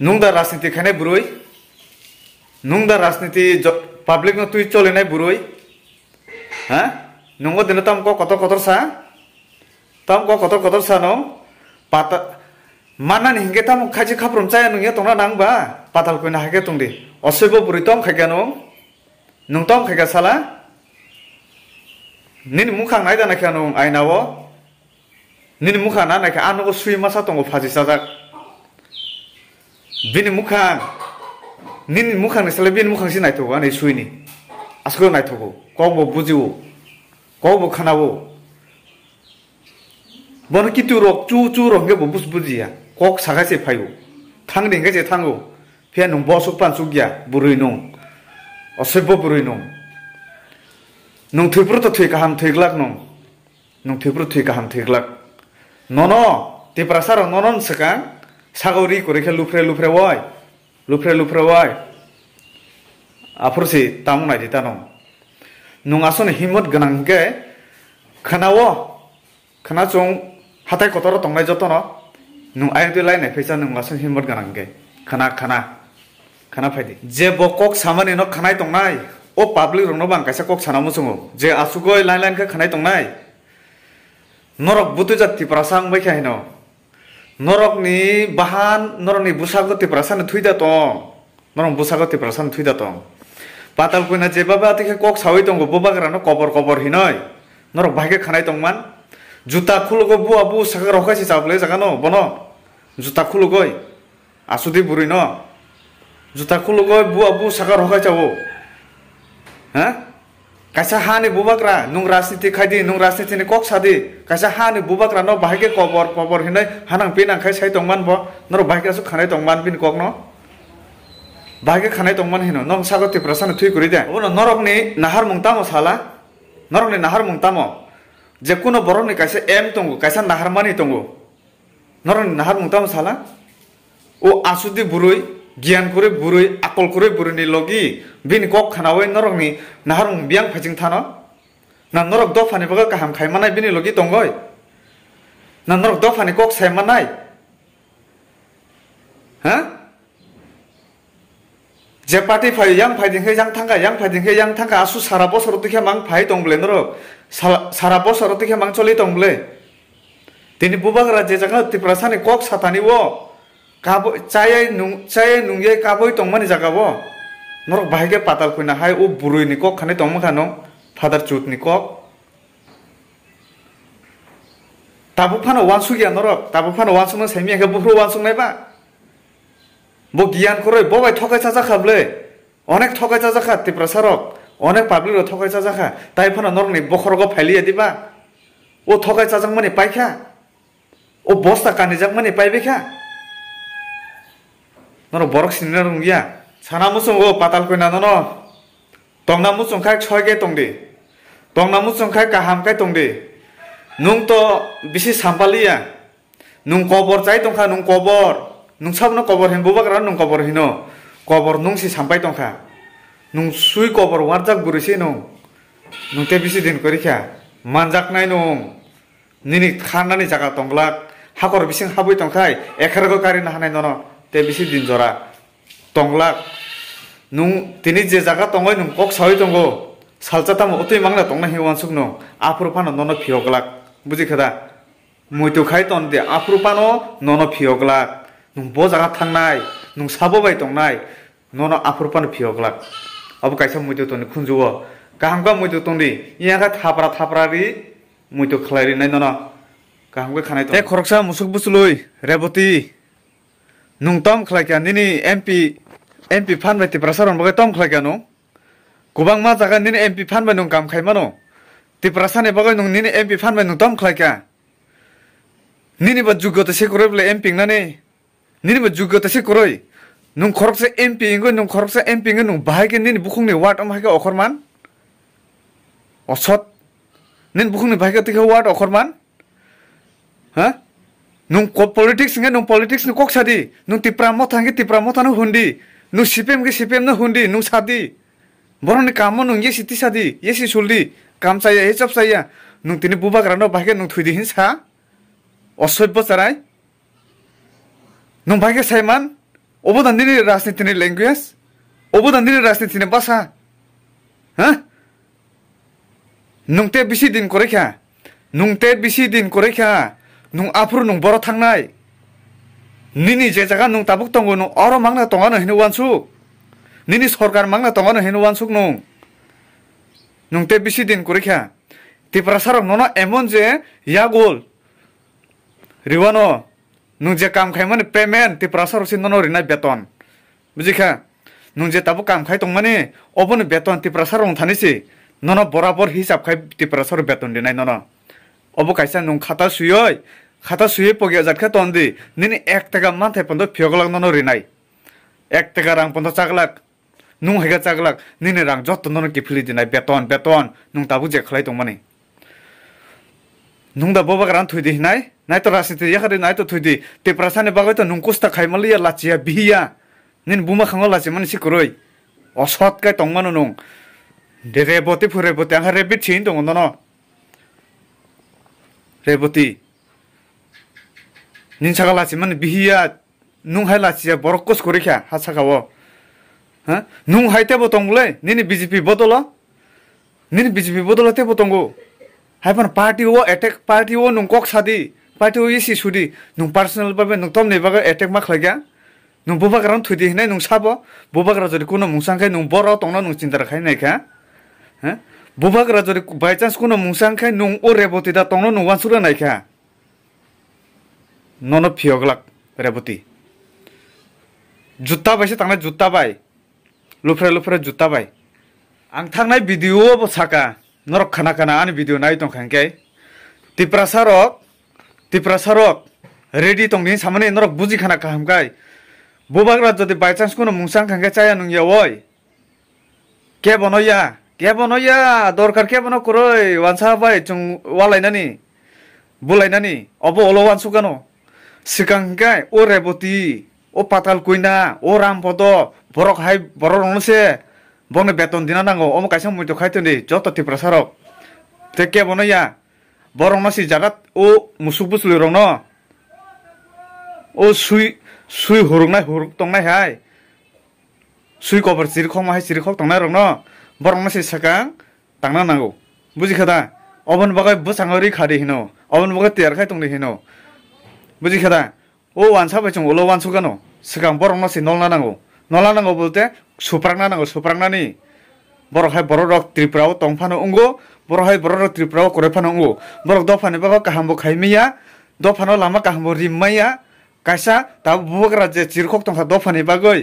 nungda rasniti kene buroi, nungda rasniti public no tuh cole nai buroi, ha? Nunggu dino tamu kok kotor kotor sa? Tamu kok kotor kotor sa nung, Pata mana nih ke tamu kaji kaprum caya nungnya tungra nang ba? Patal kuin ahike tung di. Osebo buri tom kaya nong? Nung tom kaya salah? Nini muka naik dana kaya nong? Aina nini Nih muka nana kaya anu ko swi masa tunggu fasis saja bin mukhan nin mukhan sele bin mukhan si naitu ane suini, ni asko naitu ko kau bo buji wo kau bo kana wo bon kitu rok chu chu rok ge bo bus buji ya kok saka se payu tang ding ge se tang nung bo suk pan suk ya buri nung ose bo buri nung nung tui tui ka ham tui glak nung nung tui pruto tui ka ham tui glak nono ti prasaro nono sekang সাগরি করেখে লুফরে লুফরে ওয় লুফরে লুফরে ওয় আফরসে তামু নাই তান নাসন হিমত গনাঙ্গে খনাও খনাচং হাতে কতর টংলাই যতন নাই line ফেসা নাসন হিমত গনাঙ্গে খানা খানা খনা ফাইদি যে ব কক সামানি খনাই টংনাই ও পাবলিক রং নবা কাইসা কক সানামু চুমু যে আসুগ লাইন লাইন খনাই টংনাই নরক বুতু জাতি খাই বৈখাই নৰকনি বাহান নৰনি বুচাগতি প্ৰাচান থুইদা তং নৰং বুচাগতি প্ৰাচান থুইদা তং পাতাল কইনা যে আতিকে কক চাৱৈ তং ববাগৰা ন কবৰ কবৰ হিনই নৰক ভাগে খানাই তংমান জোতা খুলগ বুৱা আবু চাগে ৰখাইছে চাবলৈ জাগা ন বন জোতা খুলগৈ আছোঁ দি বুঢ়ী ন জোতা খুলগৈ বুৱা বু চাগে ৰখাই চাব হা kaisa hani bubakra nung rasniti khaidi nung rasniti ni kok sadi kaisa hani bubakra no bahai ke kobor pobor hinai hanang pinang khai sai tongman bo nor bahai krasu khanai tongman pin kok no bahai ke khanai tongman hino nong sago ti prasan thui kuri de obo norok ni nahar mungtamo sala norok ni nahar mungtamo je kuno borok ni kaisa em tongo kaisa nahar mani tongo norok ni nahar mungtamo sala o asudi burui gian kure burui akol kure burui ni logi bin kok kanawai norong ni naharung biang pacing tano na norok dofani baga kaham kai manai bini logi tonggoy, na norok dofani kok sai manai ha jepati fai yang fai dinghe yang tangga yang fai dinghe yang tangga asu sarapo sarutu mang fai tongble norok sarapo sarutu mang choli tongble Tini bubang raja jangan di perasaan kok satani wo. चै नुगै कै ति जागो नरक भाइके पतल fan ओ बिनी नि खाने Khan तौम father चुथ नि कक त फान वानसु गे नर तापानो ओनसम्मिङ बो बो भाइ रै ब खाबले अनेक थकै जाका टिप्र सार अनेक पब्लिक थकै त नर नि बखर गी बागै जाँ मि पैखा ओ बस्ता कि जाँक मै पै खा নর বরক সিনিনা রুংগিয়া সানা মুসং ও পাতাল কইনা নন টংনা মুসং খাই ছয় গে টংদি টংনা মুসং খাই কাহাম খাই টংদি নুং তো বেশি সাম্পালিয়া নুং কবর চাই টংখা নুং কবর নুং সাবন কবর হেন বুবাগ্রা নুং কবর হিন কবর নুং সি সাম্পাই টংখা নুং সুই কবর ওয়ারজাক বুড়িছি নুং নুতে বেশি দিন করিখা মানজাক নাই নুং নিনি খানানি জায়গা টংলাক হাকর বিসিং হাবই টংখাই একারগো কারি না হানাই নন বেছি দিন জৰা টংলাক নু তিনি যে জাগা টঙাই নু কক চাই টংগ চালচা তাম অতি মাংলা টংনা হিওয়ান চুক নো আফ্রু পান নন ফিয়গলাক বুঝি খেদা মইতো খাই তন দে আফ্রু পান নন ফিয়গলাক নু ব জাগা থাকনাই নু সাব বাই টংনাই নন আফ্রু পান ফিয়গলাক অব কাইসা মইতো তন খুঞ্জুব কাহাম কা মইতো তন দে ইয়াগা থাপরা থাপরারি মইতো খলাইরি নাই নন কাহাম কা খানাই তে খরকসা মুসুক বুসুলুই রেবতী nung tom khlakya nini MP MP phan bai ti prasaron bagai tom khlakya nung kubang ma jaga nini MP phan bai nung kam khai mano ti prasane bagai nung nini MP phan bai nung tom khlakya nini ba juggo ta se ble bole MP nani nini ba juggo ta se nung khorok se MP ngo nung khorok se MP ngo nung bhai ke nini bukhung ni wat am ha okhor man osot nini bukhung ni bhai ke ti ke okhor man ha politics न politics नादि तिप्राम तिप्राम हुन् CPM CPM न हुन् सा काममा ति सा युलधि काम चाहिँ ए चब चाइ नै बुबा ग्रान्ड थुइदि थुदि सा अश बचरा सैमा अब दार्दि राजनीतिनी राजनीतिनि अब देनि राजनीति नै बाँ न त्यस दिनको रिख्या न त्यहाँ बिस दिनको nung apuru nung boro thangnai. Nini je jaga nung tabuk tonggo nung oro mangna tongga nung hinu wansuk. Nini sorgar mangna tongga nung hinu wansuk nung. Nung te bisi din kurikha. Ti prasarok nono emon je ya gul. Riwano nung je kam khai mani payment ti prasarok si nono rinai beton. Bujikha nung je tabuk kam khai tong mani obon beton ti prasarok nung thanisi. Nono borabor hisap khai ti prasarok beton dinai nono. Obo kaisa nung khata suyoi খাতা সুয়ে শুয়ে পগিয়া তন দি নি এক টাকা মান মাথায় Pant ফিয়গলাক non Rinnai এক টাকা রাং পন্ত চাকলাক নুং হেগা চাকলাক নিনি রাং যত্ন নন কিফিলি দিনাই বেতন বেতন নুং তাবু জে খাই তংমানি নুং দা ববাক রান থুই দিহিনাই নাই তো রাজনীতি ইয়াখারি নাই তো থুই দি সানে বাগাই তো নুং কুস্তা খাইমালিয়া লাচিয়া বিহিয়া নিন বুমা খাঙ লাচি মানে সে কুরই সিকরই অসৎকাই তংমানো নুং রেবতে ফুরেবতে আহা রেবিট ছিন দং ন রেবতী নিশা লাচি মানে বিহিয়া নাই লাচিয়া বরকস করে খা হাসা খাব হ্যাঁ নাইতে বতং বোলে নি বিজেপি বদল নি বিজেপি বদল হাতে বতঙ্গ হাইফান পার্টি ও এটেক পার্টি ও নক সাদি পার্টি ও ইসি সুদি নার্সনাল ভাবে নতম নেবাগে এটেক মা খাইগা নবাগার থুদি হিনে নাব বুবাগরা যদি কোনো মূসাংখাই নর তো চিন্তা খাই নাই হ্যাঁ বুবাগরা যদি বাইচান্স কোনো মূসাংখাই নরে বতিদা তো নাইখা नन फिहोग्लक रेबुती जुत्ता पाइसे थांगना जुत्ता पाइ लुफ्रे लुफ्रे जुत्ता पाइ आं थांगनाय भिदिअ बसाका नरक खाना खाना आं भिदिअ नाय दं खांखे तिप्रा सारक तिप्रा सारक रेडी दं नि सामने नरक बुजि खाना खामखाय बबाग्रा जदि बाय चांस कोनो मुंसां खांखे चाया नुंगे ओय के बनोया के बनोया दरकार के बनो करय वानसा बाय चंग वालायनानि बुलायनानी अब ओलो वानसु कानो sikangkai o reboti o patal kuina o rampodo borok hai borok onose bone beton dina nango omo kaisa muito kaito ni joto ti prasarok teke bono ya borok nasi jarat o musubus lirono o sui sui huruk nai huruk tong nai hai sui kobar sirikok mahai sirikok tong nai rono borok nasi sakang tangna nango buji kata Oven bagai busangori khadi hino, oven bagai tiar khai tungli hino, बुझिखा ओ असा उलो वानस गानु सिगाउँ बरक नसी नलना नगो नलना नगो बर' सुप्रना नुप्रना बफहाल्रिप्र त फोगो बोहलाई बक्त प्रौगो बफा नि बहानो खाइमिया दफना गहो rim करा जे जिखक दफा बगै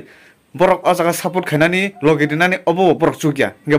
बजा सपोर्ट खाना लोगेदि अब सुगिया